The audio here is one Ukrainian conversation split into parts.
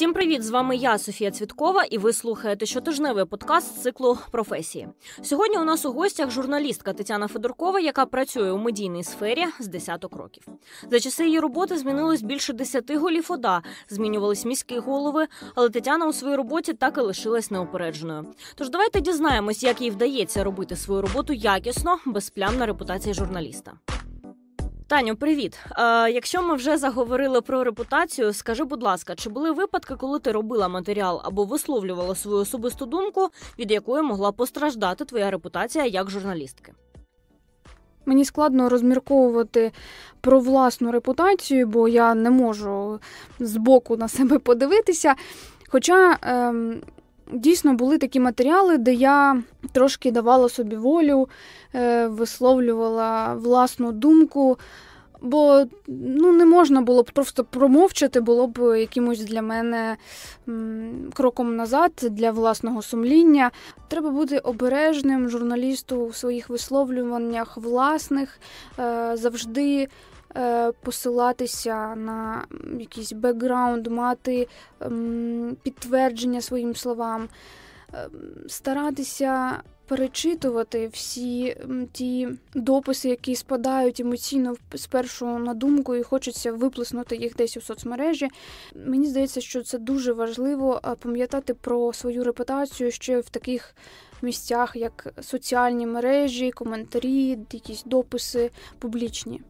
Всім привіт! З вами я, Софія Цвіткова, і ви слухаєте щотижневий подкаст циклу професії. Сьогодні у нас у гостях журналістка Тетяна Федоркова, яка працює у медійній сфері з десяток років. За часи її роботи змінилось більше десяти голів ОДА, змінювались міські голови, але Тетяна у своїй роботі так і лишилась неупередженою. Тож давайте дізнаємось, як їй вдається робити свою роботу якісно, без плям на репутації журналіста. Таню, привіт. Е, Якщо ми вже заговорили про репутацію, скажи, будь ласка, чи були випадки, коли ти робила матеріал або висловлювала свою особисту думку, від якої могла постраждати твоя репутація як журналістки? Мені складно розмірковувати про власну репутацію, бо я не можу збоку на себе подивитися. Хоча ем, Дійсно були такі матеріали, де я трошки давала собі волю, е, висловлювала власну думку, бо ну, не можна було б просто промовчати, було б якимось для мене кроком назад для власного сумління. Треба бути обережним журналісту у своїх висловлюваннях власних е, завжди. Е, посилатися на якийсь бекграунд, мати ем, підтвердження своїм словам, ем, старатися перечитувати всі ті дописи, які спадають емоційно спершу на думку, і хочеться виплеснути їх десь у соцмережі. Мені здається, що це дуже важливо е, пам'ятати про свою репутацію ще в таких. Місцях як соціальні мережі, коментарі, якісь дописи публічні.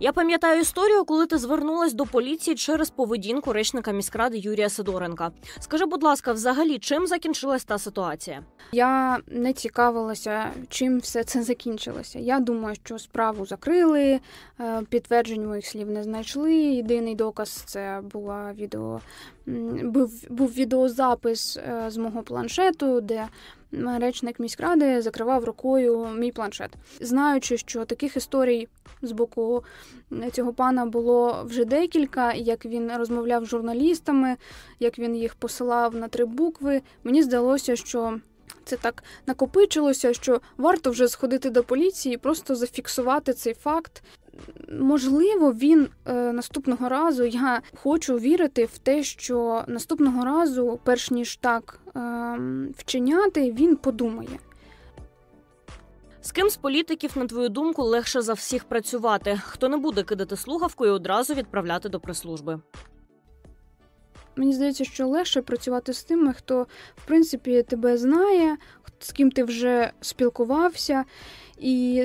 Я пам'ятаю історію, коли ти звернулась до поліції через поведінку речника міськради Юрія Сидоренка. Скажи, будь ласка, взагалі чим закінчилась та ситуація? Я не цікавилася, чим все це закінчилося. Я думаю, що справу закрили, е, підтверджень моїх слів не знайшли. Єдиний доказ це була відео був, був відеозапис е, з мого планшету, де речник міськради закривав рукою мій планшет, знаючи, що таких історій з боку цього пана було вже декілька, як він розмовляв з журналістами, як він їх посилав на три букви. Мені здалося, що. Це так накопичилося, що варто вже сходити до поліції, і просто зафіксувати цей факт можливо, він е, наступного разу я хочу вірити в те, що наступного разу, перш ніж так е, вчиняти, він подумає. З ким з політиків, на твою думку, легше за всіх працювати? Хто не буде кидати слухавку і одразу відправляти до прес Мені здається, що легше працювати з тими, хто в принципі тебе знає, з ким ти вже спілкувався і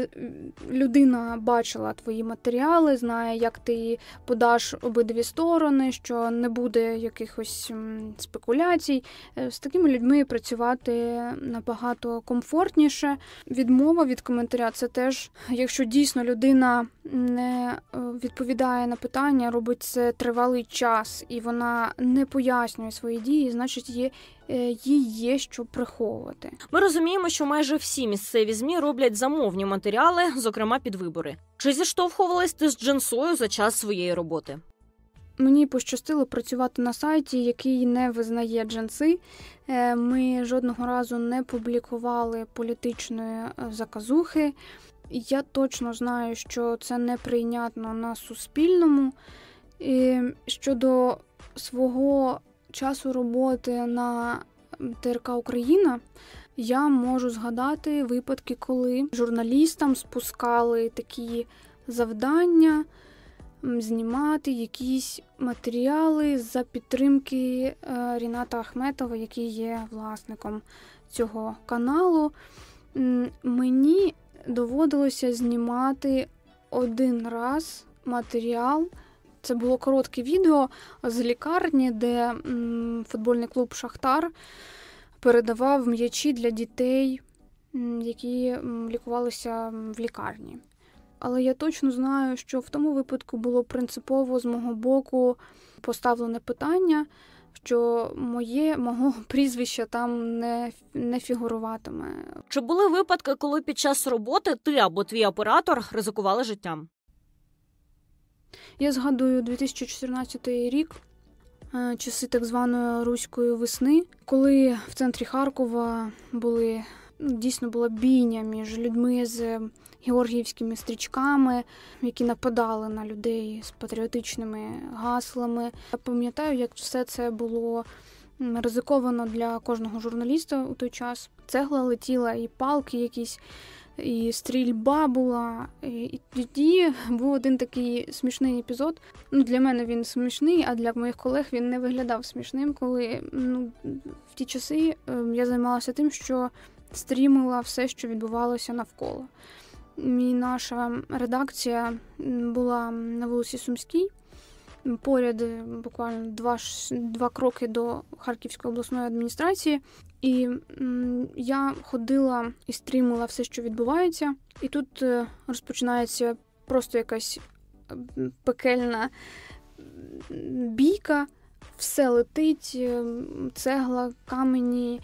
людина бачила твої матеріали, знає, як ти подаш обидві сторони, що не буде якихось спекуляцій. Е, з такими людьми працювати набагато комфортніше. Відмова від коментаря це теж, якщо дійсно людина не е, відповідає на питання, робить це тривалий час, і вона не пояснює свої дії, значить є. Е, Її є що приховувати. Ми розуміємо, що майже всі місцеві змі роблять замовні матеріали, зокрема під вибори. Чи зіштовхувалась ти з джинсою за час своєї роботи? Мені пощастило працювати на сайті, який не визнає джанси. Е, ми жодного разу не публікували політичної е, заказухи. Я точно знаю, що це неприйнятно на суспільному. І Щодо свого часу роботи на ТРК Україна я можу згадати випадки, коли журналістам спускали такі завдання знімати якісь матеріали за підтримки е, Ріната Ахметова, який є власником цього каналу. Мені доводилося знімати один раз матеріал. Це було коротке відео з лікарні, де футбольний клуб Шахтар передавав м'ячі для дітей, які лікувалися в лікарні. Але я точно знаю, що в тому випадку було принципово з мого боку поставлене питання, що моє мого прізвища там не не фігуруватиме. Чи були випадки, коли під час роботи ти або твій оператор ризикували життям? Я згадую 2014 рік. Е, часи так званої руської весни, коли в центрі Харкова були ну, дійсно була бійня між людьми з георгіївськими стрічками, які нападали на людей з патріотичними гаслами. Я пам'ятаю, як все це було ризиковано для кожного журналіста у той час. Цегла летіла і палки якісь і стрільба була. І тоді був один такий смішний епізод. Ну, Для мене він смішний, а для моїх колег він не виглядав смішним, коли ну, в ті часи ем, я займалася тим, що стрімила все, що відбувалося навколо. Мій наша редакція була на вулиці Сумській поряд е, буквально два два кроки до Харківської обласної адміністрації. І я ходила і стрімила все, що відбувається, і тут е, розпочинається просто якась е, пекельна бійка. Все летить, цегла, камені,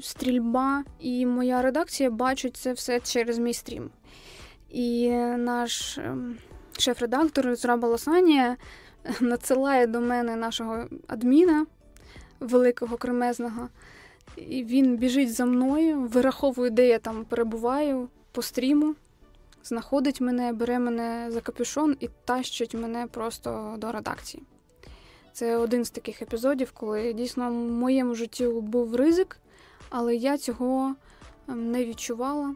стрільба. І моя редакція бачить це все через мій стрім. І наш ем, шеф-редактор Зраба Лосанія надсилає до мене нашого адміна великого кремезного, і він біжить за мною, вираховує, де я там перебуваю по стріму, знаходить мене, бере мене за капюшон і тащить мене просто до редакції. Це один з таких епізодів, коли дійсно в моєму житті був ризик, але я цього ем, не відчувала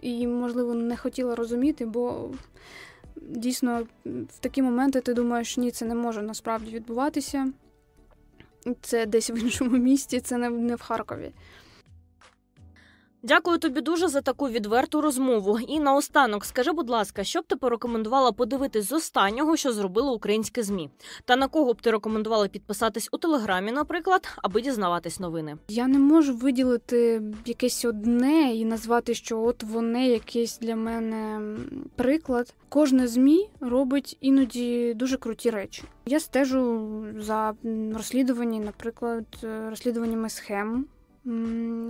і, можливо, не хотіла розуміти, бо дійсно в такі моменти ти думаєш, ні, це не може насправді відбуватися. Це десь в іншому місті, це не в Харкові. Дякую тобі дуже за таку відверту розмову. І наостанок, скажи, будь ласка, що б ти порекомендувала подивитись з останнього, що зробили українські змі, та на кого б ти рекомендувала підписатись у телеграмі, наприклад, аби дізнаватись новини? Я не можу виділити якесь одне і назвати, що от вони якийсь для мене приклад. Кожне змі робить іноді дуже круті речі. Я стежу за розслідування, наприклад, розслідуваннями схем.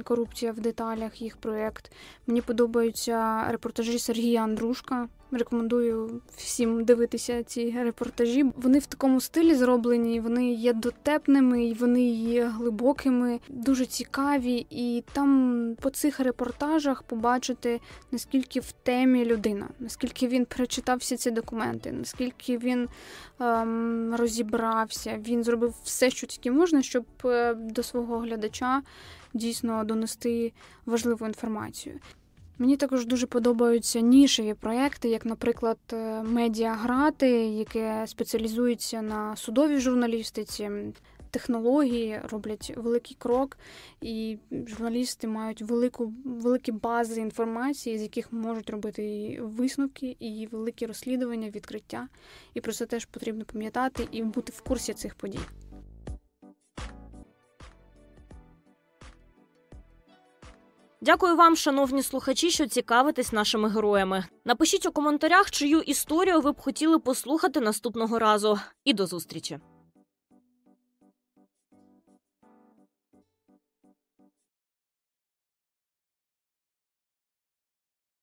Корупція в деталях, їх проєкт. Мені подобаються репортажі Сергія Андрушка. Рекомендую всім дивитися ці репортажі. Вони в такому стилі зроблені, вони є дотепними, і вони є глибокими, дуже цікаві. І там по цих репортажах побачити наскільки в темі людина, наскільки він прочитав всі ці документи, наскільки він ем, розібрався, він зробив все, що тільки можна, щоб е, до свого глядача дійсно донести важливу інформацію. Мені також дуже подобаються нішеві проекти, як, наприклад, е, медіаграти, яке спеціалізується на судовій журналістиці. Технології роблять великий крок, і журналісти мають велику великі бази інформації, з яких можуть робити і висновки, і великі розслідування, відкриття. І про це теж потрібно пам'ятати і бути в курсі цих подій. Дякую вам, шановні слухачі, що цікавитесь нашими героями. Напишіть у коментарях, чию історію ви б хотіли послухати наступного разу. І до зустрічі.